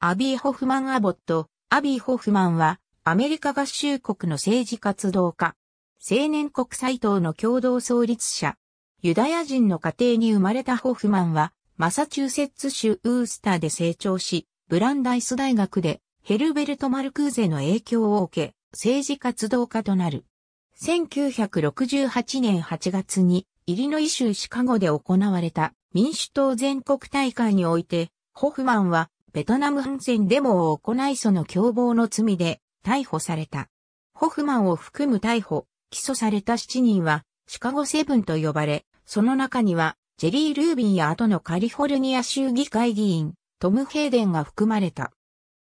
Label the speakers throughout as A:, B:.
A: アビー・ホフマン・アボット、アビー・ホフマンは、アメリカ合衆国の政治活動家、青年国際党の共同創立者、ユダヤ人の家庭に生まれたホフマンは、マサチューセッツ州ウースターで成長し、ブランダイス大学でヘルベルト・マルクーゼの影響を受け、政治活動家となる。1968年8月に、イリノイ州シカゴで行われた民主党全国大会において、ホフマンはベトナム反戦デモを行いその共謀の罪で逮捕された。ホフマンを含む逮捕、起訴された7人はシカゴセブンと呼ばれ、その中にはジェリー・ルービンや後のカリフォルニア州議会議員、トム・ヘイデンが含まれた。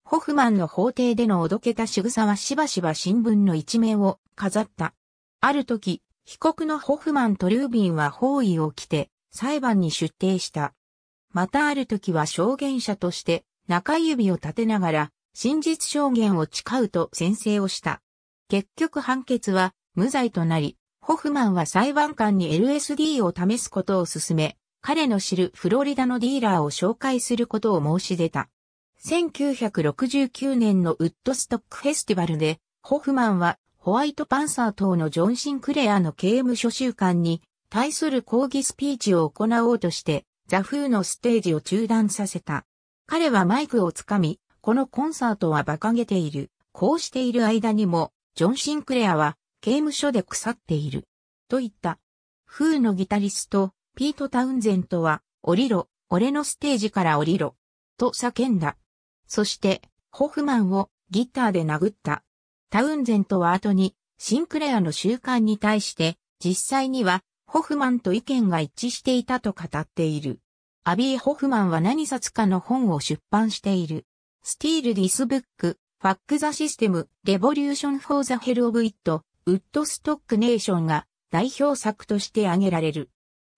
A: ホフマンの法廷でのおどけた仕草はしばしば新聞の一面を飾った。ある時、被告のホフマンとルービンは包囲を着て裁判に出廷した。またある時は証言者として中指を立てながら、真実証言を誓うと宣誓をした。結局判決は無罪となり、ホフマンは裁判官に LSD を試すことを勧め、彼の知るフロリダのディーラーを紹介することを申し出た。1969年のウッドストックフェスティバルで、ホフマンはホワイトパンサー等のジョン・シンクレアの刑務所習監に対する抗議スピーチを行おうとして、ザ・フーのステージを中断させた。彼はマイクをつかみ、このコンサートは馬鹿げている。こうしている間にも、ジョン・シンクレアは刑務所で腐っている。と言った。フーのギタリスト、ピート・タウンゼントは、降りろ、俺のステージから降りろ、と叫んだ。そして、ホフマンをギターで殴った。タウンゼントは後に、シンクレアの習慣に対して、実際には、ホフマンと意見が一致していたと語っている。アビー・ホフマンは何冊かの本を出版している。スティール・ディス・ブック、ファック・ザ・システム、レボリューション・フォー・ザ・ヘル・オブ・イット、ウッドストック・ネーションが代表作として挙げられる。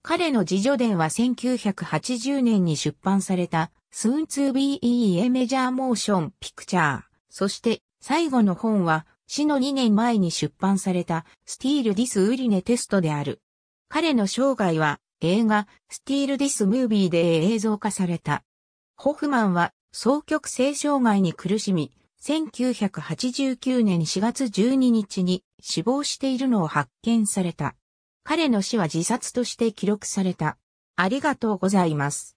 A: 彼の自助伝は1980年に出版された、スーン・ツー・ビー・イー・エ・ a j o ー・ Motion p i c t そして最後の本は死の2年前に出版されたスティール・ディス・ウリネ・テストである。彼の生涯は映画、スティール・ディス・ムービーで映像化された。ホフマンは、双極性障害に苦しみ、1989年4月12日に死亡しているのを発見された。彼の死は自殺として記録された。ありがとうございます。